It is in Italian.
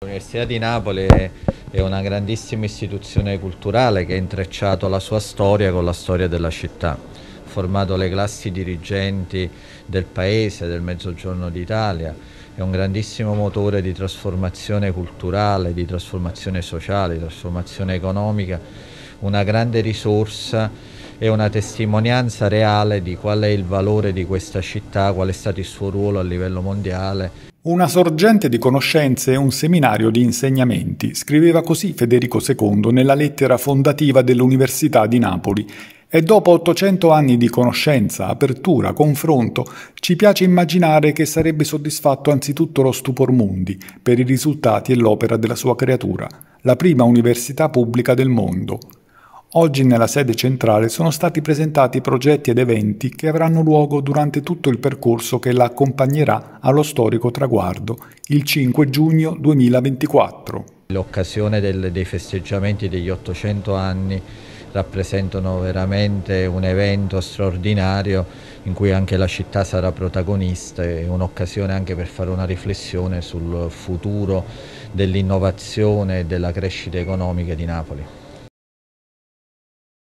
L'Università di Napoli è una grandissima istituzione culturale che ha intrecciato la sua storia con la storia della città, ha formato le classi dirigenti del paese, del mezzogiorno d'Italia, è un grandissimo motore di trasformazione culturale, di trasformazione sociale, di trasformazione economica, una grande risorsa e una testimonianza reale di qual è il valore di questa città, qual è stato il suo ruolo a livello mondiale. Una sorgente di conoscenze e un seminario di insegnamenti, scriveva così Federico II nella lettera fondativa dell'Università di Napoli, e dopo 800 anni di conoscenza, apertura, confronto, ci piace immaginare che sarebbe soddisfatto anzitutto lo stupor mundi per i risultati e l'opera della sua creatura, la prima università pubblica del mondo, Oggi nella sede centrale sono stati presentati progetti ed eventi che avranno luogo durante tutto il percorso che la accompagnerà allo storico traguardo, il 5 giugno 2024. L'occasione dei festeggiamenti degli 800 anni rappresentano veramente un evento straordinario in cui anche la città sarà protagonista e un'occasione anche per fare una riflessione sul futuro dell'innovazione e della crescita economica di Napoli.